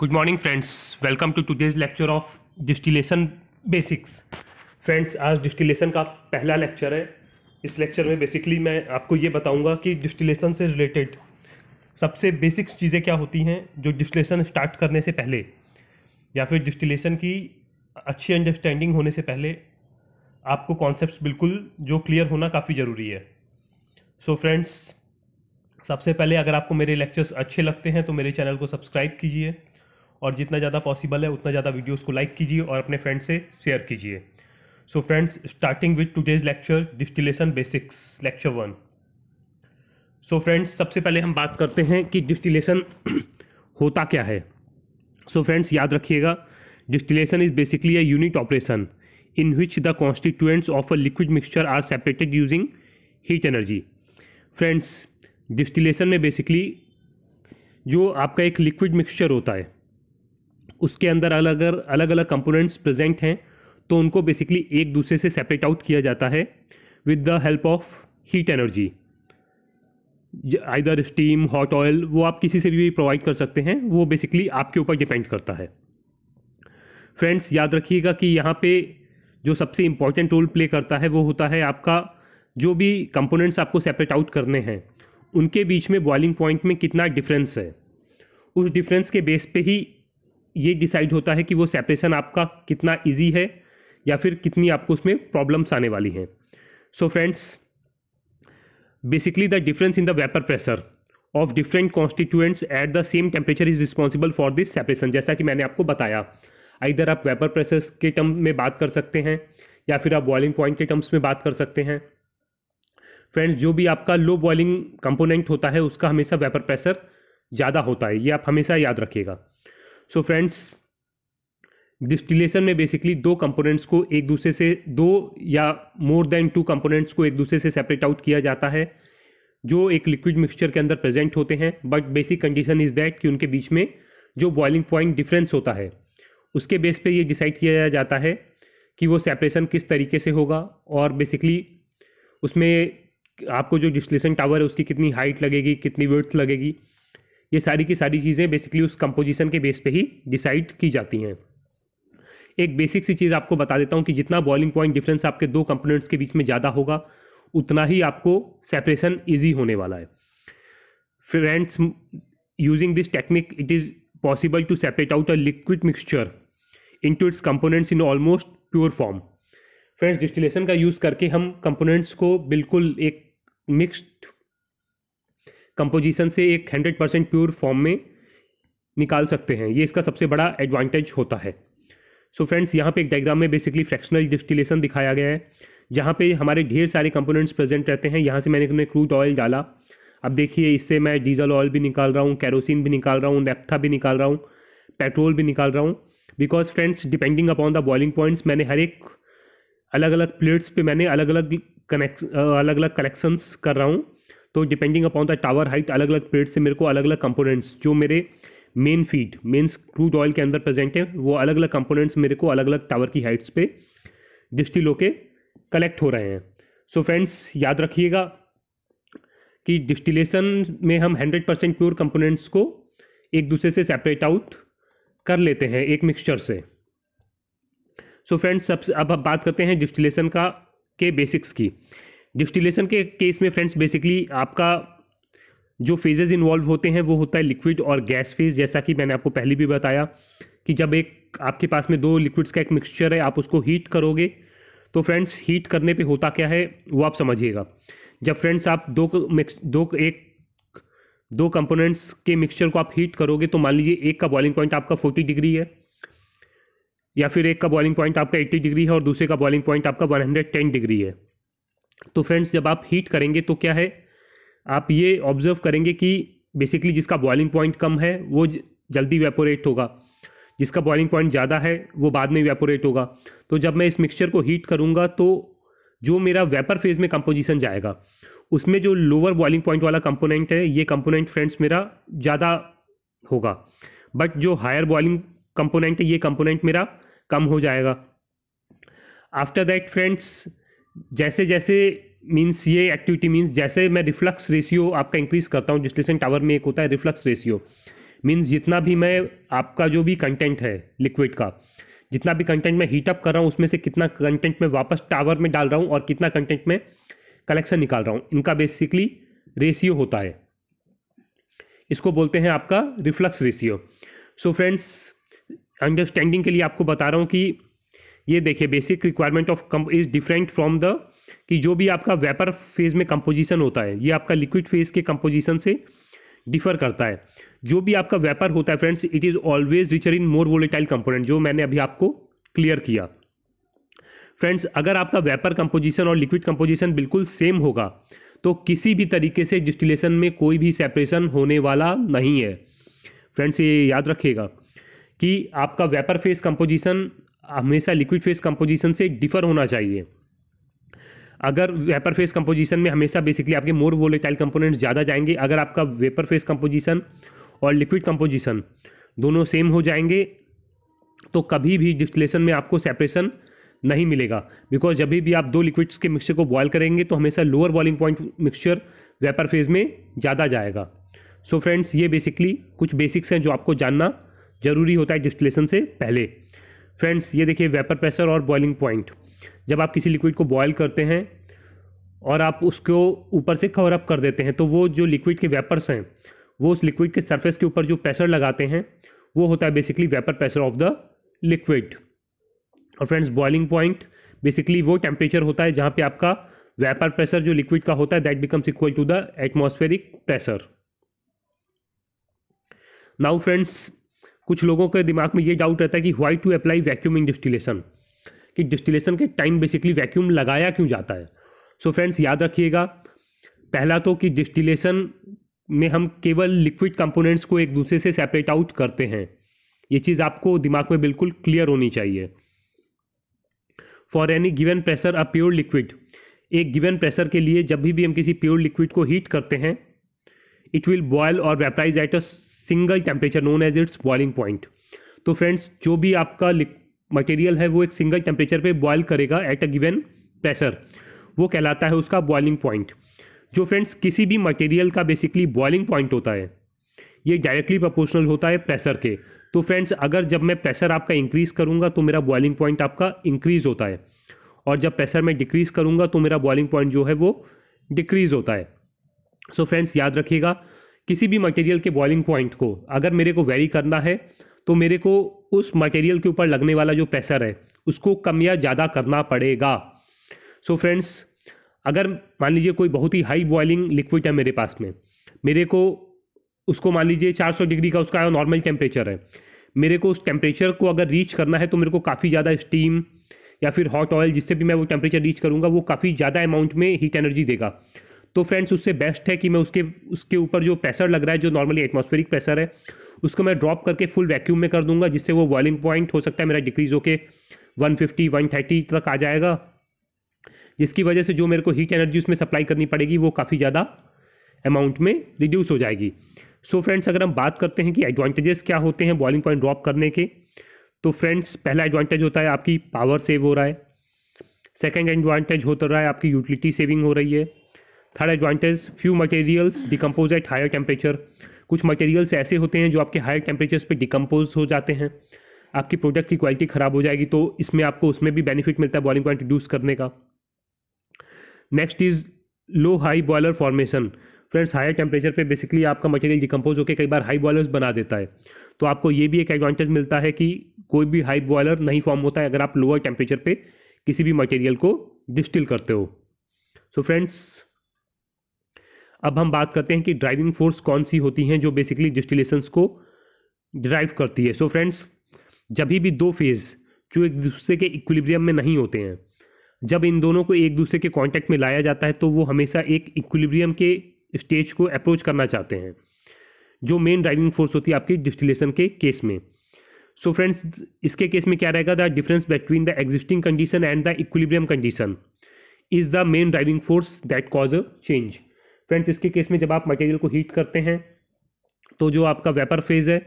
good morning friends welcome to today's lecture of distillation basics friends आज distillation का पहला lecture है इस लेक्चर में बेसिकली मैं आपको ये बताऊंगा कि डिस्टिलेशन से रिलेटेड सबसे बेसिक्स चीज़ें क्या होती हैं जो डिस्टिलेशन स्टार्ट करने से पहले या फिर डिस्टिलेशन की अच्छी अंडरस्टैंडिंग होने से पहले आपको कॉन्सेप्ट बिल्कुल जो क्लियर होना काफ़ी ज़रूरी है सो so फ्रेंड्स सबसे पहले अगर आपको मेरे लेक्चर्स अच्छे लगते हैं तो मेरे चैनल को सब्सक्राइब कीजिए और जितना ज़्यादा पॉसिबल है उतना ज़्यादा वीडियोज़ को लाइक कीजिए और अपने फ्रेंड से शेयर कीजिए so friends starting with today's lecture distillation basics lecture one so friends सबसे पहले हम बात करते हैं कि डिस्टिलेशन होता क्या है सो so फ्रेंड्स याद रखिएगा distillation is basically a unit operation in which the constituents of a liquid mixture are separated using heat energy friends distillation में बेसिकली जो आपका एक लिक्विड मिक्सचर होता है उसके अंदर अलग अलग अलग कंपोनेंट्स प्रेजेंट हैं तो उनको बेसिकली एक दूसरे से सेपरेट आउट किया जाता है with the help of heat energy either steam hot oil वो आप किसी से भी प्रोवाइड कर सकते हैं वो बेसिकली आपके ऊपर डिपेंड करता है फ्रेंड्स याद रखिएगा कि यहाँ पे जो सबसे इम्पॉर्टेंट रोल प्ले करता है वो होता है आपका जो भी कंपोनेंट्स आपको सेपरेट आउट करने हैं उनके बीच में बॉइलिंग पॉइंट में कितना डिफरेंस है उस डिफरेंस के बेस पे ही ये डिसाइड होता है कि वो सेपरेशन आपका कितना इजी है या फिर कितनी आपको उसमें प्रॉब्लम्स आने वाली हैं so friends basically the difference in the vapour pressure of different constituents at the same temperature is responsible for this separation जैसा कि मैंने आपको बताया इधर आप वेपर प्रेशर के टर्म में बात कर सकते हैं या फिर आप बॉइलिंग पॉइंट के टर्म्स में बात कर सकते हैं फ्रेंड्स जो भी आपका लो बॉइलिंग कंपोनेंट होता है उसका हमेशा वेपर प्रेशर ज़्यादा होता है ये आप हमेशा याद रखिएगा सो फ्रेंड्स डिस्टिलेशन में बेसिकली दो कंपोनेंट्स को एक दूसरे से दो या मोर देन टू कंपोनेंट्स को एक दूसरे से सेपरेट आउट किया जाता है जो एक लिक्विड मिक्सचर के अंदर प्रेजेंट होते हैं but basic condition is that कि उनके बीच में जो बॉइलिंग पॉइंट डिफरेंस होता है उसके बेस पे ये डिसाइड किया जाता है कि वो सेपरेशन किस तरीके से होगा और बेसिकली उसमें आपको जो डिस्टिलेशन टावर है उसकी कितनी हाइट लगेगी कितनी वर्थ लगेगी ये सारी की सारी चीज़ें बेसिकली उस कंपोजिशन के बेस पे ही डिसाइड की जाती हैं एक बेसिक सी चीज़ आपको बता देता हूँ कि जितना बॉइलिंग पॉइंट डिफरेंस आपके दो कंपोनेंट्स के बीच में ज़्यादा होगा उतना ही आपको सेपरेशन ईजी होने वाला है friends using this technique it is possible to separate out a liquid mixture into its components in almost pure form friends distillation का यूज़ करके हम कंपोनेंट्स को बिल्कुल एक मिक्स्ड कंपोजिशन से एक हंड्रेड परसेंट प्योर फॉर्म में निकाल सकते हैं ये इसका सबसे बड़ा एडवांटेज होता है सो फ्रेंड्स यहाँ पे एक डायग्राम में बेसिकली फ्रैक्शनल डिस्टिलेशन दिखाया गया है जहाँ पे हमारे ढेर सारे कंपोनेंट्स प्रेजेंट रहते हैं यहाँ से मैंने अपने क्रूड ऑयल डाला अब देखिए इससे मैं डीजल ऑयल भी निकाल रहा हूँ कैरोसिन भी निकाल रहा हूँ नेप्था भी निकाल रहा हूँ पेट्रोल भी निकाल रहा हूँ because friends depending upon the boiling points मैंने हर एक अलग अलग प्लेट्स पे मैंने अलग अलग कनेक्स अलग अलग कलेक्शंस कर रहा हूँ तो depending upon the tower height अलग अलग प्लेट से मेरे को अलग अलग कंपोनेंट्स जो मेरे main feed main crude oil के अंदर प्रेजेंट है वो अलग अलग कंपोनेंट्स मेरे को अलग अलग टावर की हाइट्स पे डिस्टिल होके कलेक्ट हो रहे हैं सो so फ्रेंड्स याद रखिएगा कि डिस्टिलेशन में हम हंड्रेड परसेंट प्योर कंपोनेंट्स को एक दूसरे से सेपरेट आउट कर लेते हैं एक मिक्सचर से सो so फ्रेंड्स अब अब बात करते हैं डिस्टिलेशन का के बेसिक्स की डिस्टिलेशन के केस में फ्रेंड्स बेसिकली आपका जो फेजेज़ इन्वॉल्व होते हैं वो होता है लिक्विड और गैस फेज जैसा कि मैंने आपको पहले भी बताया कि जब एक आपके पास में दो लिक्विड्स का एक मिक्सचर है आप उसको हीट करोगे तो फ्रेंड्स हीट करने पे होता क्या है वो आप समझिएगा जब फ्रेंड्स आप दो मिक्स दो एक दो कंपोनेंट्स के मिक्सचर को आप हीट करोगे तो मान लीजिए एक का बॉइलिंग पॉइंट आपका फोर्टी डिग्री है या फिर एक का बॉइलिंग पॉइंट आपका एट्टी डिग्री है और दूसरे का बॉइलिंग पॉइंट आपका वन हंड्रेड टेन डिग्री है तो फ्रेंड्स जब आप हीट करेंगे तो क्या है आप ये ऑब्जर्व करेंगे कि बेसिकली जिसका बॉइलिंग पॉइंट कम है वो जल्दी वेपोरेट होगा जिसका बॉइलिंग पॉइंट ज़्यादा है वो बाद में वेपोरेट होगा तो जब मैं इस मिक्सचर को हीट करूँगा तो जो मेरा वेपर फेज़ में कंपोजिशन जाएगा उसमें जो लोअर बॉइलिंग पॉइंट वाला कंपोनेंट है ये कंपोनेंट फ्रेंड्स मेरा ज़्यादा होगा बट जो हायर बॉइलिंग कंपोनेंट है ये कंपोनेंट मेरा कम हो जाएगा आफ्टर दैट फ्रेंड्स जैसे जैसे मीन्स ये एक्टिविटी मीन्स जैसे मैं रिफ्लक्स रेशियो आपका इंक्रीज़ करता हूँ डिस्लेशन टावर में एक होता है रिफ्लक्स रेशियो मीन्स जितना भी मैं आपका जो भी कंटेंट है लिक्विड का जितना भी कंटेंट मैं हीटअप कर रहा हूँ उसमें से कितना कंटेंट मैं वापस टावर में डाल रहा हूँ और कितना कंटेंट मैं कलेक्शन निकाल रहा हूँ इनका बेसिकली रेशियो होता है इसको बोलते हैं आपका reflux ratio so friends understanding के लिए आपको बता रहा हूँ कि ये देखिए basic requirement of is different from the कि जो भी आपका वेपर फेज में कंपोजिशन होता है ये आपका लिक्विड फेज के कंपोजिशन से डिफर करता है जो भी आपका वेपर होता है friends it is always richer in more volatile component जो मैंने अभी आपको क्लियर किया फ्रेंड्स अगर आपका वेपर कंपोजिशन और लिक्विड कंपोजिशन बिल्कुल सेम होगा तो किसी भी तरीके से डिस्टिलेशन में कोई भी सेपरेशन होने वाला नहीं है फ्रेंड्स ये याद रखिएगा कि आपका वेपर फेस कंपोजिशन हमेशा लिक्विड फेस कंपोजिशन से डिफर होना चाहिए अगर वेपर फेस कंपोजिशन में हमेशा बेसिकली आपके मोर वोलेटाइल कंपोनेंट्स ज़्यादा जाएंगे अगर आपका वेपर फेस कंपोजिशन और लिक्विड कंपोजिशन दोनों सेम हो जाएंगे तो कभी भी डिस्टिलेशन में आपको सेपरेशन नहीं मिलेगा बिकॉज जब भी आप दो लिक्विड्स के मिक्सचर को बॉयल करेंगे तो हमेशा lower boiling point mixture vapour phase में ज़्यादा जाएगा सो so फ्रेंड्स ये बेसिकली कुछ बेसिक्स हैं जो आपको जानना ज़रूरी होता है डिस्टिलेशन से पहले फ्रेंड्स ये देखिए वेपर प्रेशर और बॉइलिंग पॉइंट जब आप किसी लिक्विड को बॉयल करते हैं और आप उसको ऊपर से कवर अप कर देते हैं तो वो जो लिक्विड के वेपर्स हैं वो उस लिक्विड के सरफेस के ऊपर जो प्रेशर लगाते हैं वो होता है basically vapour pressure of the liquid और फ्रेंड्स बॉइलिंग पॉइंट बेसिकली वो टेम्परेचर होता है जहाँ पे आपका वेपर प्रेशर जो लिक्विड का होता है that becomes equal to the atmospheric pressure now friends कुछ लोगों के दिमाग में ये डाउट रहता है कि why to apply vacuum in distillation कि डिस्टिलेशन के टाइम बेसिकली वैक्यूम लगाया क्यों जाता है सो so फ्रेंड्स याद रखिएगा पहला तो कि डिस्टिलेशन में हम केवल लिक्विड कंपोनेंट्स को एक दूसरे से सेपरेट आउट करते हैं ये चीज़ आपको दिमाग में बिल्कुल क्लियर होनी चाहिए for any given pressure a pure liquid एक गिवन प्रेशर के लिए जब भी, भी हम किसी प्योर लिक्विड को हीट करते हैं इट विल बॉयल और vaporise at a single temperature known as its boiling point तो फ्रेंड्स जो भी आपका मटेरियल है वो एक सिंगल टेम्परेचर पे बॉयल करेगा एट अ गिवन प्रेशर वो कहलाता है उसका बॉइलिंग पॉइंट जो फ्रेंड्स किसी भी मटेरियल का बेसिकली बॉइलिंग पॉइंट होता है ये डायरेक्टली प्रपोर्शनल होता है प्रेशर के तो फ्रेंड्स अगर जब मैं प्रेशर आपका इंक्रीज़ करूँगा तो मेरा बॉइलिंग पॉइंट आपका इंक्रीज़ होता है और जब प्रेशर मैं डिक्रीज़ करूँगा तो मेरा बॉइलिंग पॉइंट जो है वो डिक्रीज़ होता है सो so फ्रेंड्स याद रखिएगा किसी भी मटेरियल के बॉइलिंग पॉइंट को अगर मेरे को वेरी करना है तो मेरे को उस मटेरियल के ऊपर लगने वाला जो प्रेशर है उसको कम या ज़्यादा करना पड़ेगा सो so फ्रेंड्स अगर मान लीजिए कोई बहुत ही हाई बॉइलिंग लिक्विड है मेरे पास में मेरे को उसको मान लीजिए 400 डिग्री का उसका नॉर्मल टेम्परेचर है मेरे को उस टेम्परेचर को अगर रीच करना है तो मेरे को काफ़ी ज़्यादा स्टीम या फिर हॉट ऑयल जिससे भी मैं वो टेम्परेचर रीच करूँगा वो काफ़ी ज़्यादा अमाउंट में हीट एनर्जी देगा तो फ्रेंड्स उससे बेस्ट है कि मैं उसके उसके ऊपर जो प्रेशर लग रहा है जो नॉर्मली एटमॉस्फेरिक प्रेशर है उसको मैं ड्रॉप करके फुल वैक्यूम में कर दूंगा जिससे वो बॉइलिंग पॉइंट हो सकता है मेरा डिक्रीज फिफ्टी वन थर्टी तक आ जाएगा जिसकी वजह से जो मेरे को हीट एनर्जी उसमें सप्लाई करनी पड़ेगी वो काफ़ी ज़्यादा अमाउंट में रिड्यूस हो जाएगी सो so फ्रेंड्स अगर हम बात करते हैं कि एडवांटेजेस क्या होते हैं बॉइलिंग पॉइंट ड्रॉप करने के तो फ्रेंड्स पहला एडवांटेज होता है आपकी पावर सेव हो रहा है सेकेंड एडवांटेज होता रहा है आपकी यूटिलिटी सेविंग हो रही है third advantage few materials decompose at higher temperature कुछ मटेरियल्स ऐसे होते हैं जो आपके हायर टेम्परेचर्स पे डिकम्पोज हो जाते हैं आपकी प्रोडक्ट की क्वालिटी ख़राब हो जाएगी तो इसमें आपको उसमें भी बेनिफिट मिलता है बॉलिंग पॉइंट रिड्यूस करने का next is low high boiler formation friends higher temperature पे बेसिकली आपका मटेरियल डिकम्पोज होकर कई बार हाई बॉयलर्स बना देता है तो आपको ये भी एक एडवांटेज मिलता है कि कोई भी हाई बॉयलर नहीं फॉर्म होता है अगर आप लोअर टेम्परेचर पे किसी भी मटेरियल को डिस्टिल करते हो सो so फ्रेंड्स अब हम बात करते हैं कि ड्राइविंग फोर्स कौन सी होती हैं जो बेसिकली डिस्टिलेशंस को ड्राइव करती है सो so फ्रेंड्स जब भी दो फेज़ जो एक दूसरे के इक्विलिब्रियम में नहीं होते हैं जब इन दोनों को एक दूसरे के कांटेक्ट में लाया जाता है तो वो हमेशा एक इक्विलिब्रियम के स्टेज को अप्रोच करना चाहते हैं जो मेन ड्राइविंग फोर्स होती है आपकी डिस्टिलेशन के केस में सो so फ्रेंड्स इसके केस में क्या रहेगा the difference between the existing condition and the equilibrium condition is the main driving force that cause a change friends इसके केस में जब आप मटेरियल को हीट करते हैं तो जो आपका वेपर फेज़ है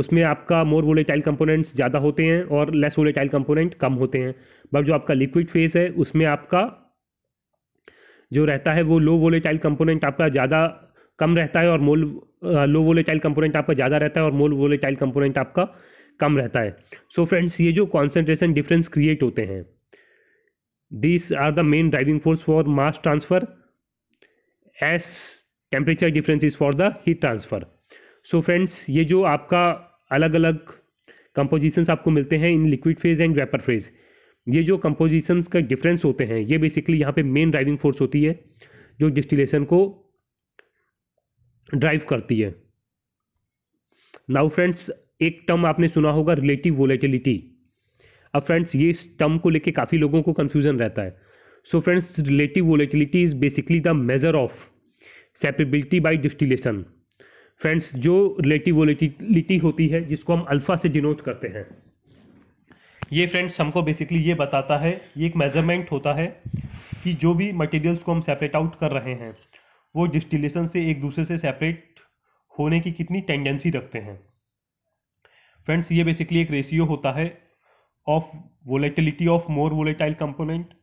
उसमें आपका मोर वोलेटाइल कंपोनेंट्स ज़्यादा होते हैं और लेस वोलेटाइल कंपोनेंट कम होते हैं बट जो आपका लिक्विड फेज है उसमें आपका जो रहता है वो लो वोलेटाइल कंपोनेंट आपका ज़्यादा कम रहता है और मोल लो वोलेटाइल कंपोनेंट आपका ज़्यादा रहता है और मोल वोलेटाइल कंपोनेंट आपका कम रहता है सो so फ्रेंड्स ये जो कॉन्सेंट्रेशन डिफरेंस क्रिएट होते हैं this are the main driving force for mass transfer as temperature difference is for the heat transfer so friends ये जो आपका अलग अलग कंपोजिशंस आपको मिलते हैं in liquid phase and vapour phase ये जो कंपोजिशंस का डिफरेंस होते हैं ये बेसिकली यहाँ पे मेन ड्राइविंग फोर्स होती है जो डिस्टिलेशन को ड्राइव करती है नाउ फ्रेंड्स एक टर्म आपने सुना होगा रिलेटिव वोलेटिलिटी अब फ्रेंड्स ये इस टर्म को लेके काफ़ी लोगों को कन्फ्यूज़न रहता है so friends relative volatility is basically the measure of separability by distillation friends जो रिलेटिव वोलेटिलिटी होती है जिसको हम अल्फ़ा से डिनोट करते हैं ये फ्रेंड्स हमको बेसिकली ये बताता है ये एक मेजरमेंट होता है कि जो भी मटेरियल्स को हम सेपरेट आउट कर रहे हैं वो डिस्टिलेशन से एक दूसरे से सेपरेट होने की कितनी टेंडेंसी रखते हैं फ्रेंड्स ये बेसिकली एक रेशियो होता है of volatility of more volatile component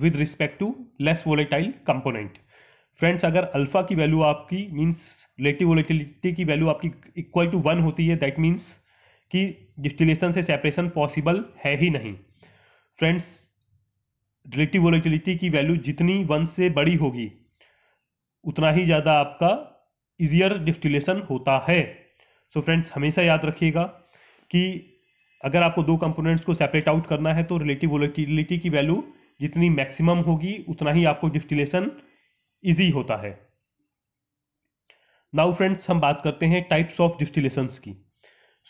with respect to less volatile component friends अगर अल्फा की वैल्यू आपकी मीन्स रिलेटिव वोलेटिलिटी की वैल्यू आपकी इक्वल टू वन होती है दैट मीन्स कि डिस्टिलेशन से सेपरेशन पॉसिबल है ही नहीं फ्रेंड्स रिलेटिव वोलेटिलिटी की वैल्यू जितनी वन से बड़ी होगी उतना ही ज़्यादा आपका इजियर डिस्टिलेशन होता है सो so फ्रेंड्स हमेशा याद रखिएगा कि अगर आपको दो कंपोनेंट्स को सेपरेट आउट करना है तो रिलेटिव वोलेटिलिटी की वैल्यू जितनी मैक्सिमम होगी उतना ही आपको डिस्टिलेशन इजी होता है नाउ फ्रेंड्स हम बात करते हैं टाइप्स ऑफ डिस्टिलेशंस की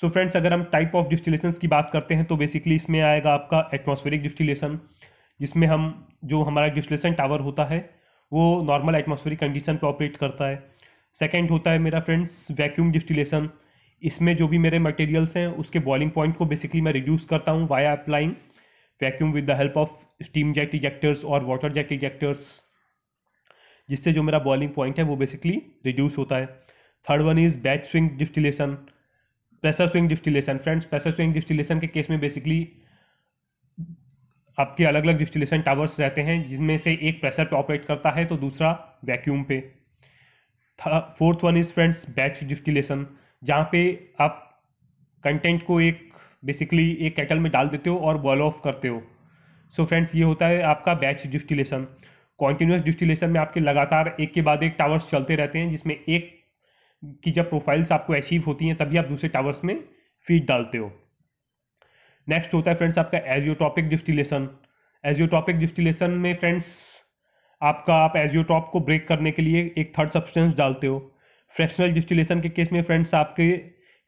सो so फ्रेंड्स अगर हम टाइप ऑफ डिस्टिलेशंस की बात करते हैं तो बेसिकली इसमें आएगा आपका एटमॉस्फेरिक डिस्टिलेशन जिसमें हम जो हमारा डिस्टिलेशन टावर होता है वो नॉर्मल एटमॉस्फेरिक कंडीशन पर ऑपरेट करता है सेकेंड होता है मेरा फ्रेंड्स वैक्यूम डिस्टिलेशन इसमें जो भी मेरे मटेरियल्स हैं उसके बॉइलिंग पॉइंट को बेसिकली मैं रिड्यूस करता हूँ via applying vacuum with the help of steam jet ejectors और वाटर जैक्ट इजेक्टर्स जिससे जो मेरा बॉइलिंग पॉइंट है वो बेसिकली रिड्यूस होता है third one is batch swing distillation pressure swing distillation friends pressure swing distillation के केस में बेसिकली आपके अलग अलग डिस्टिलेशन टावर्स रहते हैं जिसमें से एक प्रेशर पे ऑपरेट करता है तो दूसरा वैक्यूम पे fourth one is friends batch distillation जहाँ पे आप कंटेंट को एक बेसिकली एक कैटल में डाल देते हो और बॉयल ऑफ करते हो सो so फ्रेंड्स ये होता है आपका बैच डिस्टिलेशन कॉन्टीन्यूस डिस्टिलेशन में आपके लगातार एक के बाद एक टावर्स चलते रहते हैं जिसमें एक की जब प्रोफाइल्स आपको अचीव होती हैं तभी आप दूसरे टावर्स में फीड डालते हो नेक्स्ट होता है फ्रेंड्स आपका एजियोटॉपिक डिस्टिलेशन एजियोटॉपिक डिस्टिलेशन में फ्रेंड्स आपका आप एजियोटॉप को ब्रेक करने के लिए एक थर्ड सब्सटेंस डालते हो फ्रैक्शनल डिस्टिलेशन के केस में फ्रेंड्स आपके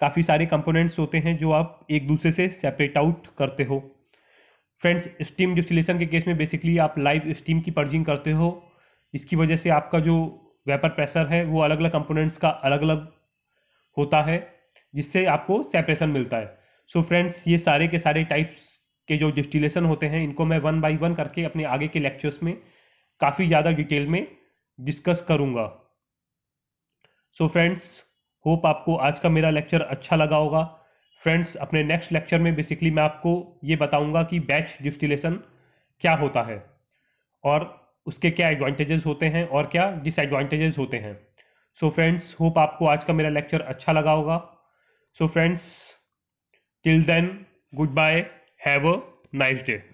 काफ़ी सारे कंपोनेंट्स होते हैं जो आप एक दूसरे से सेपरेट आउट करते हो फ्रेंड्स स्टीम डिस्टिलेशन के केस में बेसिकली आप लाइव स्टीम की पर्जिंग करते हो इसकी वजह से आपका जो वेपर प्रेशर है वो अलग अलग कंपोनेंट्स का अलग अलग होता है जिससे आपको सेपरेशन मिलता है सो so फ्रेंड्स ये सारे के सारे टाइप्स के जो डिस्टिलेशन होते हैं इनको मैं वन बाई वन करके अपने आगे के लेक्चर्स में काफ़ी ज़्यादा डिटेल में डिस्कस करूँगा सो फ्रेंड्स होप आपको आज का मेरा लेक्चर अच्छा लगा होगा फ्रेंड्स अपने नेक्स्ट लेक्चर में बेसिकली मैं आपको ये बताऊंगा कि बैच डिस्टिलेशन क्या होता है और उसके क्या एडवांटेजेस होते हैं और क्या डिसएडवांटेजेस होते हैं सो फ्रेंड्स होप आपको आज का मेरा लेक्चर अच्छा लगा होगा so friends till then goodbye have a nice day